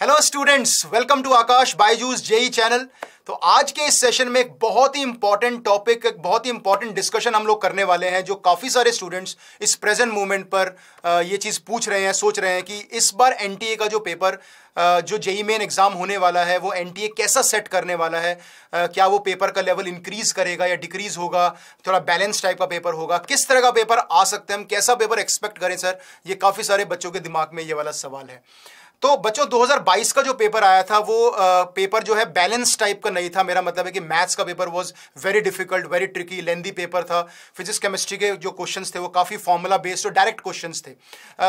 hello students welcome to Aakash Byju's JEE channel तो आज के इस सेशन में एक बहुत ही इंपॉर्टेंट टॉपिक एक बहुत ही इंपॉर्टेंट डिस्कशन हम लोग करने वाले हैं जो काफ़ी सारे स्टूडेंट्स इस प्रेजेंट मोमेंट पर ये चीज़ पूछ रहे हैं सोच रहे हैं कि इस बार एनटीए का जो पेपर जो जेई मेन एग्ज़ाम होने वाला है वो एनटीए कैसा सेट करने वाला है क्या वो पेपर का लेवल इंक्रीज़ करेगा या डिक्रीज़ होगा थोड़ा बैलेंस टाइप का पेपर होगा किस तरह का पेपर आ सकते हैं हम कैसा पेपर एक्सपेक्ट करें सर ये काफ़ी सारे बच्चों के दिमाग में ये वाला सवाल है तो बच्चों 2022 का जो पेपर आया था वो पेपर जो है बैलेंस टाइप का नहीं था मेरा मतलब है कि मैथ्स का paper was very difficult very tricky lengthy paper था फिजिक्स केमिस्ट्री के जो क्वेश्चन थे वो काफ़ी फॉर्मूला बेस्ड और डायरेक्ट क्वेश्चन थे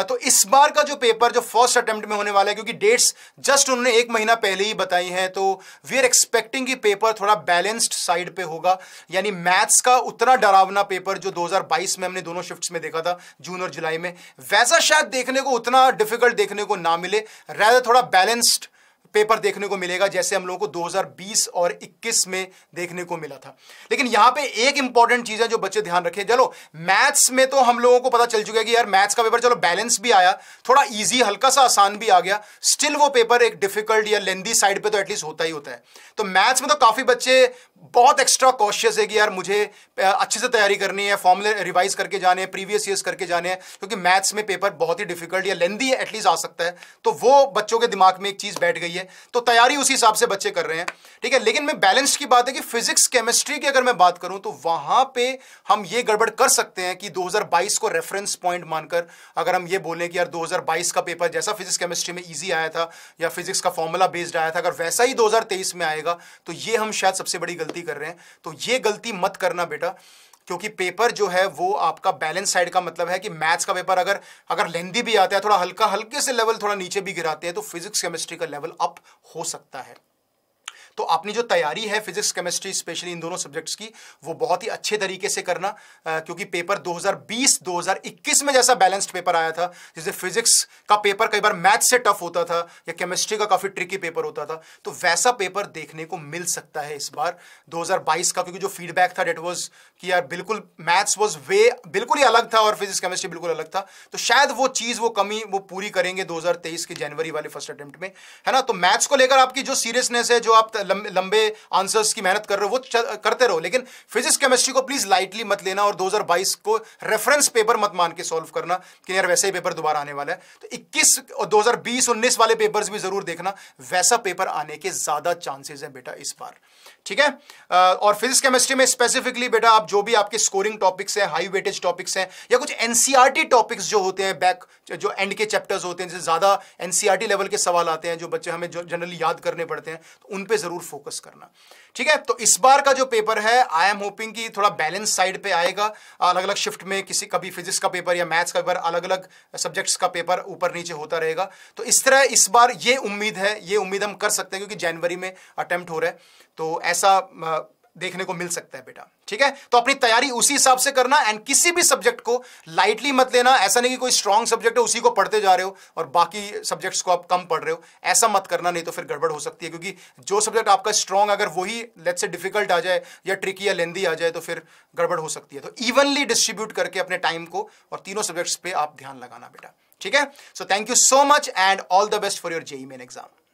तो इस बार का जो पेपर जो फर्स्ट अटेम्प्ट में होने वाला है क्योंकि डेट्स जस्ट उन्होंने एक महीना पहले ही बताई है तो वी आर एक्सपेक्टिंग की पेपर थोड़ा बैलेंस्ड साइड पर होगा यानी मैथ्स का उतना डरावना पेपर जो दो में हमने दोनों शिफ्ट में देखा था जून और जुलाई में वैसा शायद देखने को उतना डिफिकल्ट देखने को ना मिले रैदर थोड़ा बैलेंस्ड पेपर देखने को मिलेगा जैसे हम लोगों को 2020 और 21 में देखने को मिला था लेकिन यहां पे एक इंपॉर्टेंट चीज है जो बच्चे ध्यान रखें चलो मैथ्स में तो हम लोगों को पता चल चुका है कि यार मैथ्स का पेपर चलो बैलेंस भी आया थोड़ा इजी हल्का सा आसान भी आ गया स्टिल वो पेपर एक डिफिकल्ट या लेंदी साइड पर तो एटलीस्ट होता ही होता है तो मैथ्स में तो काफी बच्चे बहुत एक्स्ट्रा कॉशियस है कि यार मुझे अच्छे से तैयारी करनी है फॉर्मुले रिवाइज करके जाने हैं प्रीवियस ईयर्स करके जाने हैं क्योंकि मैथ्स में पेपर बहुत ही डिफिकल्ट या लेंदी एटलीस्ट आ सकता है तो वो बच्चों के दिमाग में एक चीज बैठ गई है है तो तैयारी उसी हिसाब से बच्चे कर रहे हैं ठीक है लेकिन मैं बैलेंस की बात है कि फिजिक्स केमिस्ट्री की अगर मैं बात करूं तो वहां पे हम ये गड़बड़ कर सकते हैं कि 2022 को रेफरेंस पॉइंट मानकर अगर हम ये बोलें कि यार 2022 का पेपर जैसा फिजिक्स केमिस्ट्री में ईजी आया था या फिजिक्स का फॉर्मूला बेस्ड आया था अगर वैसा ही दो में आएगा तो ये हम शायद सबसे बड़ी गलती कर रहे हैं तो ये गलती मत करना बेटा क्योंकि पेपर जो है वो आपका बैलेंस साइड का मतलब है कि मैथ्स का पेपर अगर अगर लेंदी भी आता है थोड़ा हल्का हल्के से लेवल थोड़ा नीचे भी गिराते हैं तो फिजिक्स केमिस्ट्री का लेवल अप हो सकता है तो अपनी जो तैयारी है फिजिक्स केमिस्ट्री स्पेशली इन दोनों सब्जेक्ट्स की वो बहुत ही अच्छे तरीके से करना आ, क्योंकि पेपर 2020 2021 में जैसा बैलेंस्ड पेपर आया था जिससे फिजिक्स का पेपर कई बार मैथ से टफ होता था या केमिस्ट्री का काफ़ी ट्रिकी पेपर होता था तो वैसा पेपर देखने को मिल सकता है इस बार दो का क्योंकि जो फीडबैक था डेट वॉज कि यार बिल्कुल मैथ्स वॉज वे बिल्कुल ही अलग था और फिजिक्स केमिस्ट्री बिल्कुल अलग था तो शायद वो चीज़ वो कमी वो पूरी करेंगे दो के जनवरी वाले फर्स्ट अटेम्प्ट में है ना तो मैथ्स को लेकर आपकी जो सीरियसनेस है जो आप लंबे लंबे आंसर्स की मेहनत कर रहे हो वो करते रहो लेकिन फिजिक्स केमिस्ट्री को प्लीज लाइटली मत लेना और 2022 को रेफरेंस पेपर मत मान के सॉल्व करना कि यार वैसे ही पेपर दोबारा आने वाला है तो 21 और 2020 19 वाले पेपर भी जरूर देखना वैसा पेपर आने के ज्यादा चांसेस है बेटा इस बार ठीक है और फिजिक्स केमिस्ट्री में स्पेसिफिकली बेटा आप जो भी आपके स्कोरिंग टॉपिक्स हैं हाई वेटेज टॉपिक्स हैं या कुछ एनसीआरटी टॉपिक्स e जो होते हैं बैक जो एंड के चैप्टर्स होते हैं जिससे ज्यादा एनसीआरटी लेवल e के सवाल आते हैं जो बच्चे हमें जनरली याद करने पड़ते हैं तो उन पर जरूर जरूर फोकस करना ठीक है तो इस बार का जो पेपर है आई एम होपिंग कि थोड़ा बैलेंस साइड पे आएगा अलग अलग शिफ्ट में किसी कभी फिजिक्स का पेपर या मैथ्स का पेपर अलग अलग सब्जेक्ट्स का पेपर ऊपर नीचे होता रहेगा तो इस तरह इस बार ये उम्मीद है ये उम्मीद हम कर सकते हैं क्योंकि जनवरी में अटैम्प्ट हो रहा है तो ऐसा देखने को मिल सकता है बेटा ठीक है तो अपनी तैयारी उसी हिसाब से करना एंड किसी भी सब्जेक्ट को लाइटली मत लेना ऐसा नहीं कि कोई स्ट्रॉन्ग सब्जेक्ट है उसी को पढ़ते जा रहे हो और बाकी सब्जेक्ट्स को आप कम पढ़ रहे हो ऐसा मत करना नहीं तो फिर गड़बड़ हो सकती है क्योंकि जो सब्जेक्ट आपका स्ट्रॉन्ग अगर वही लेट से डिफिकल्ट आ जाए या ट्रिकी या लेंदी आ जाए तो फिर गड़बड़ हो सकती है तो इवनली डिस्ट्रीब्यूट करके अपने टाइम को और तीनों सब्जेक्ट्स पर आप ध्यान लगाना बेटा ठीक है so thank you so much and all the best for your JEE Main exam